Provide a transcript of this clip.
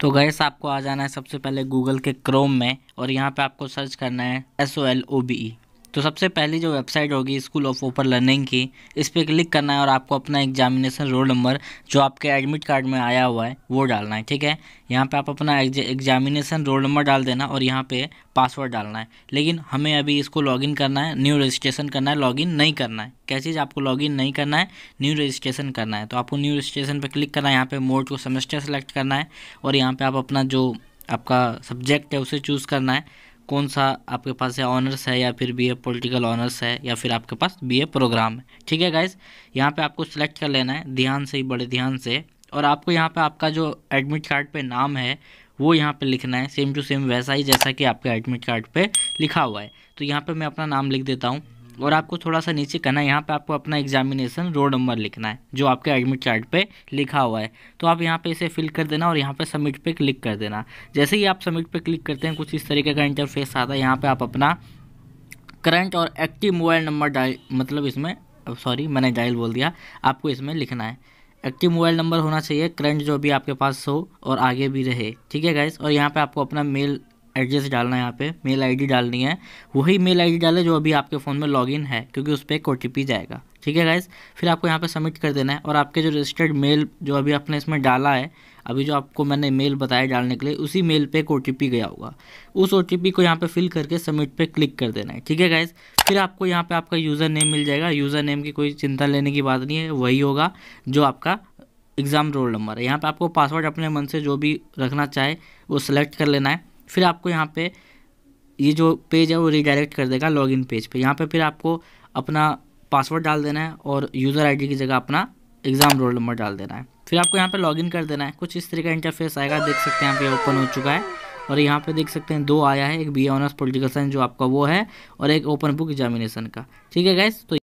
तो गैस आपको आ जाना है सबसे पहले गूगल के क्रोम में और यहाँ पे आपको सर्च करना है S O L O B E तो सबसे पहली जो वेबसाइट होगी स्कूल ऑफ ओपन लर्निंग की इस पर क्लिक करना है और आपको अपना एग्जामिनेशन रोल नंबर जो आपके एडमिट कार्ड में आया हुआ है वो डालना है ठीक है यहाँ पे आप अपना एग्जामिनेशन रोल नंबर डाल देना और यहाँ पे पासवर्ड डालना है लेकिन हमें अभी इसको लॉगिन करना है न्यू रजिस्ट्रेशन करना है लॉगिन नहीं करना है कैसी आपको लॉगिन नहीं करना है न्यू रजिस्ट्रेशन करना है तो आपको न्यू रजिस्ट्रेशन पर क्लिक करना है यहाँ पर मोड को सेमेस्टर सेलेक्ट करना है और यहाँ पर आप अपना जो आपका सब्जेक्ट है उसे चूज़ करना है कौन सा आपके पास है ऑनर्स है या फिर बीए पॉलिटिकल ऑनर्स है या फिर आपके पास बीए प्रोग्राम है ठीक है गाइज यहाँ पे आपको सिलेक्ट कर लेना है ध्यान से ही बड़े ध्यान से और आपको यहाँ पे आपका जो एडमिट कार्ड पे नाम है वो यहाँ पे लिखना है सेम टू सेम वैसा ही जैसा कि आपके एडमिट कार्ड पर लिखा हुआ है तो यहाँ पर मैं अपना नाम लिख देता हूँ और आपको थोड़ा सा नीचे करना है यहाँ पे आपको अपना एग्जामिनेशन रोल नंबर लिखना है जो आपके एडमिट कार्ड पे लिखा हुआ है तो आप यहाँ पे इसे फिल कर देना और यहाँ पे सबमिट पे क्लिक कर देना जैसे ही आप सबमिट पे क्लिक करते हैं कुछ इस तरीके का इंटरफेस आता है यहाँ पर आप अपना करंट और एक्टिव मोबाइल नंबर डायल मतलब इसमें सॉरी मैंने डायल बोल दिया आपको इसमें लिखना है एक्टिव मोबाइल नंबर होना चाहिए करंट जो भी आपके पास हो और आगे भी रहे ठीक है गाइस और यहाँ पे आपको अपना मेल एड्रेस डालना है यहाँ पे मेल आईडी डालनी है वही मेल आईडी डालें जो अभी आपके फ़ोन में लॉगिन है क्योंकि उस पर एक ओ जाएगा ठीक है गाइज फिर आपको यहाँ पे सबमिट कर देना है और आपके जो रजिस्टर्ड मेल जो अभी आपने इसमें डाला है अभी जो आपको मैंने मेल बताया डालने के लिए उसी मेल पे एक ओ गया होगा उस ओ को यहाँ पे फिल करके सबमिट पे क्लिक कर देना है ठीक है गाइज फिर आपको यहाँ पे आपका यूज़र नेम मिल जाएगा यूज़र नेम की कोई चिंता लेने की बात नहीं है वही होगा जो आपका एग्ज़ाम रोल नंबर है यहाँ पर आपको पासवर्ड अपने मन से जो भी रखना चाहे वो सिलेक्ट कर लेना है फिर आपको यहाँ पे ये जो पेज है वो रिडायरेक्ट कर देगा लॉगिन पेज पे यहाँ पे फिर आपको अपना पासवर्ड डाल देना है और यूज़र आईडी की जगह अपना एग्ज़ाम रोल नंबर डाल देना है फिर आपको यहाँ पे लॉगिन कर देना है कुछ इस तरह का इंटरफेस आएगा देख सकते हैं यहाँ पे ओपन हो चुका है और यहाँ पे देख सकते हैं दो आया है एक बी ऑनर्स पोलिटिकल साइंस जो आपका वो है और एक ओपन बुक एग्जामिनेशन का ठीक है गैस तो